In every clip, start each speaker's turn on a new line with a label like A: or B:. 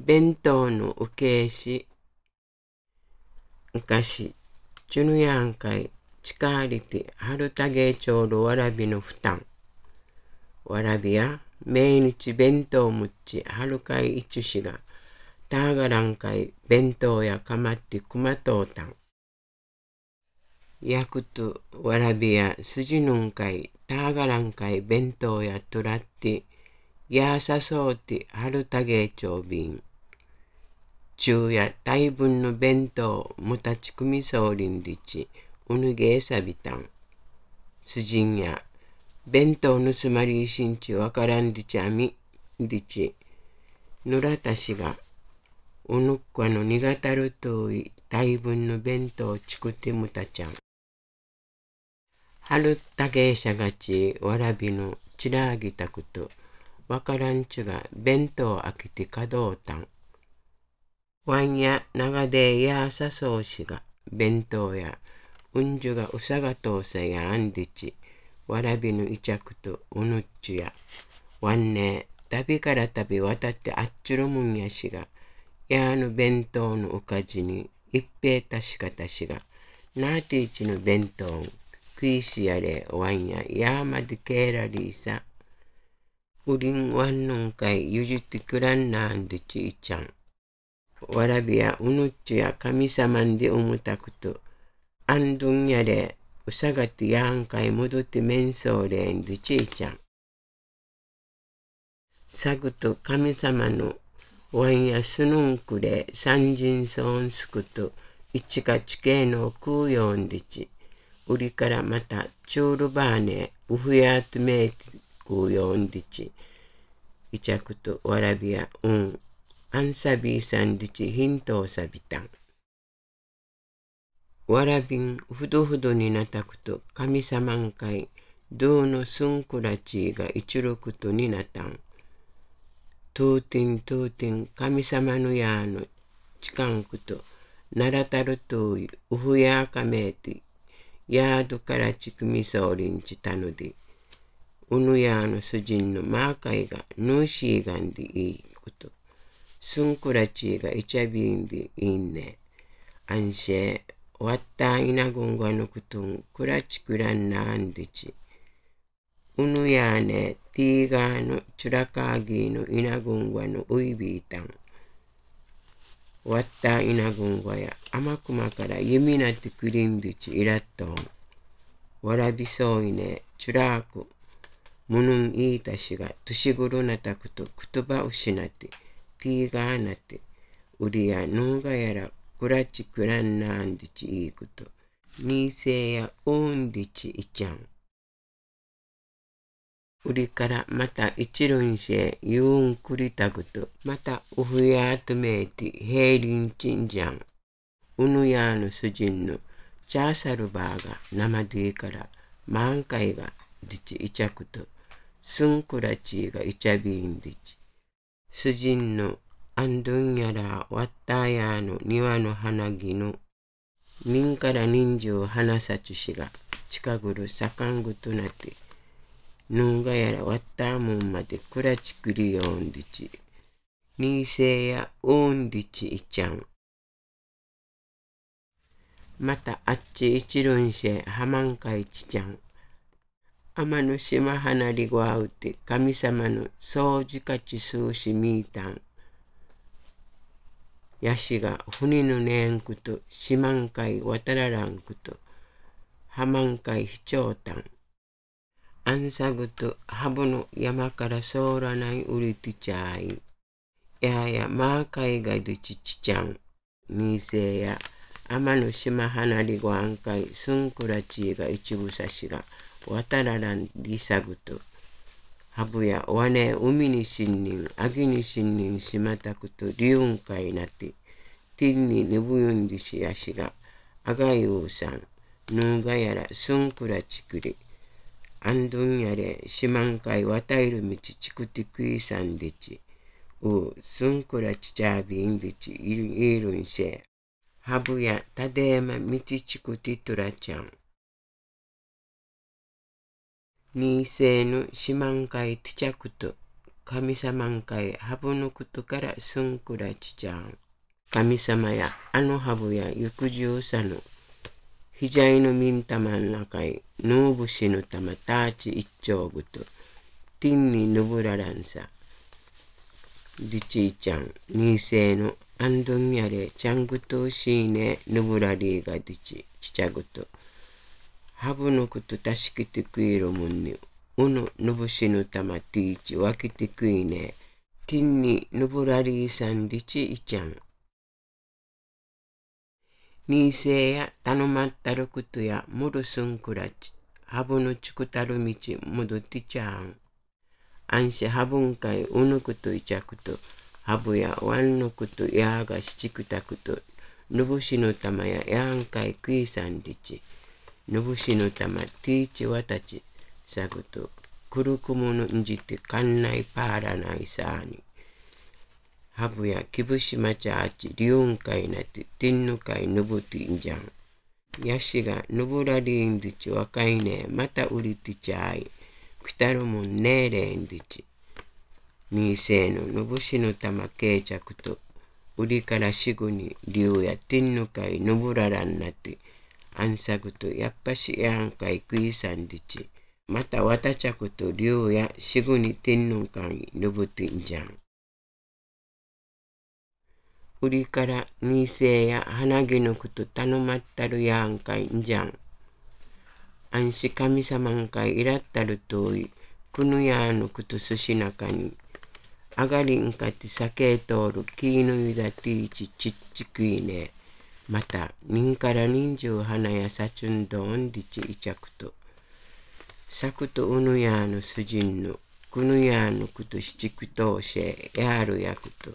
A: 弁当の受けし、昔、チュヌヤン会、チカりて、ティ、ハルタゲ町のわらびの負担。わらびや、命日弁当むっち、はるかいいちしが、ターガラン会、弁当やかまってくまとうたん。焼くと、わらびや、すじぬん会、ターガラン会、弁当やとらって、やさそうて、はるたげ町便。昼夜大分の弁当もたちくみそうりんりちうぬげえさびたんすじんや弁当すまりいしんちわからんりちあみりちぬらたしがうぬっかのにがたるとい大分の弁当ちくてむたちゃんはるったけいしゃがちわらびのちらあぎたくとわからんちゅが弁当あきてかどうたんワンや長でやさそうしが、弁当や、うんじゅがうさがとうさやあんりち、わらびのいちゃくとうぬっちゅや、ワンねえ、たびからたび渡ってあっちゅるむんやしが、やあの弁当のおかじに、いっぺーたしかたしが、なていちの弁当くいしやれワンヤ、や、やあまでけらりさ、うりんわんのんかい、ゆじってくらんなんでちいちゃん。わらびやうぬっちや神様んでおむたくと、あんどんやれ、うさがてやんかい戻ってめんそうれんでちいちゃん。さぐと神様のわんやすぬんくれ三人そんすくと、いちかちけいのくうよんでち、うりからまたちゅうるばーね、うふやとめいくうよんでち、いちゃくとわらびやうん。アンサビーサンディチヒントをサビタン。わらびんふどふどになたくと神様んかい、どうのすんくらちが一六とになたん。とうてんとうてん神様のやのちかんくと、ならたるというふやかめて、やーどからちくみそおりんちたので、うぬやのすじんのまーかいがぬしいがんでいいこと。スンクラチがイチャビンびインネ。アンシェ、ワッタイナゴンガノクトン、クラチクランナアンデチ。ウヌヤーネ、ティーガーのチュラカーギーのイナゴンガのウイビータン。ワッタイナゴンガや、アマクマからみなてクリンびチイラットン。わらびそういね、チュラーク。むぬんいいたしが、とし年ろなたくととばうしって。Ki ガーナテ、ウリアノ r i y クラチクラン y ン。r a kurachi k u r a ち n a a n d i からまた一論せユーンクリタグとまたウフヤートメイティヘイリンチンジャンウヌヤーの主人のチャーサルバーが生でいから満開がディチイチャクとスンクラチーがイチャビーンディチ主人のアンドンやらワッタやの庭の花木の民から人情花さちしが近頃盛んぐとなってんがやらワッタもんまでくらちくりよんでちにいやおんでちいちゃんまたあっち一論しはまんかいちちゃん天の島花りごあうて神様の掃除かち数しみいたん。やしが船のねんくと、島んかい渡ららんくと、浜んかいひちょうたん。あんさぐとハブの山からそうらないうりてちゃい。ややまあかいがでちちちゃん。みせや天の島花りごあんかいすんくらちえが一ぶさしが。わたららんりさぐと。はぶやおわね海に侵入、秋に侵入しまたくと、りゅんかいなて。てんにぬぶよんりしやしが、あがいおうさん、ぬんがやらすんくらちくり。あんどんやれ、しまんかいわたいるみちちくてくいさんでち。おう、すんくらちちゃびんでち、いるんせ。はぶやたでやまみちちくてとらちゃん。二世の四万回ゃくと、かみ神様んかい、ハブのことからすんくらちちゃん。神様や、あのハブや、ゆくじゅうさぬ、ひじゃいのみんたまんなかい、のうぶしのたまたち一丁ぐと、てんにぬぶららんさ。りちいちゃん、二世の、あんどんやれ、ちゃんぐとしいね、ぬぶらりがじち、ちちゃぐと。ハブのこと助けてくれるもんね。おののぶしのたまティーチ分けてくいね。ティンにのぼらりーさんでちいちゃん。にいせいや頼まったることやもるすんくらち。ハブのちくたるみち戻ってちゃん。あんしハブんかいおのこといちゃくと。ハブやワンのことやがしちくたくと。のぶしのたまややんかいくいさんでち。のぶしのたま、ティーチわたち、さぐと、くるくものんじて、かんないパーラないさあに。ハブやきぶしまちゃあち、りおんかいなて、てんのかいのぶてんじゃん。やしが、のぶらりんでち、わかいねまたうりてちゃい。くたるもんねえれんでち。にいせいののぶしのたま、けいちゃくと、うりからしぐに、りゅうやてんのかいのぶららんなて、安作とやっぱしやんかいくいさんりち、またわたちゃことりょうやしぐに天皇かい、のぶてんじゃん。ふりからせいや花毛のこと頼まったるやんかいんじゃん。安心神様んかいらったるとい、くぬやのことすしなかに。あがりんかてさえとおるきいぬゆだていちちっちくいね。また民から人情花やさちゅんどんりちいちゃくとさくとうぬやのすじんの。くぬやのくとしちくとうしえやるやくと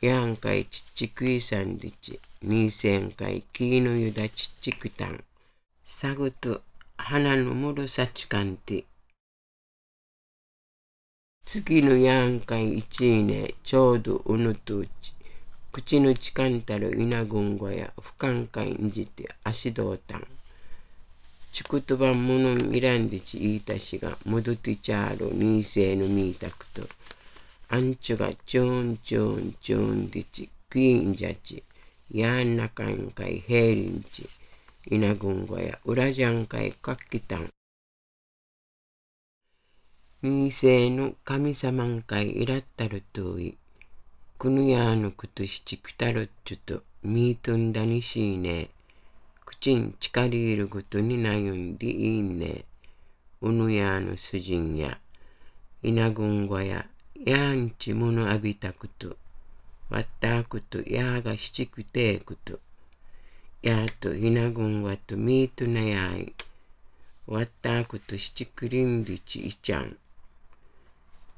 A: やんかいちっちくいさんりちみいせんかいきいのゆだちっちくたんさぐと花のもろさちかんて次のやんかいいちいねちょうどうぬとうち口の近んたる稲群ごや不寛解にじて足道端。ちくとばものみらんでち言いたしが、もどてちゃーろいせのみいたくと。あんちゅがちょんちょんちょんでち、くいんじゃち、やんなかんかいへいりんち、稲群ごやらじゃんかいかっきたん。いせの神様んかいいらったるとい。くぬやぬくとしちくたるっちゅとみーとんだにしいね。くちんちかりいることになゆんでいいね。うぬやぬすじんや、いなぐんごや、やんちものあびたこと、わったこと、やがしちくてこと。やといなぐんわとみーとなやい。わったことしちくりんびちいちゃん。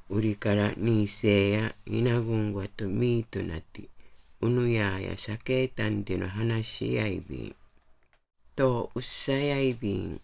A: ウリからニセやイナゴンゴとミーとなって、ウヌヤやシャケータンでの話し合いびん。と、うっさやいびん。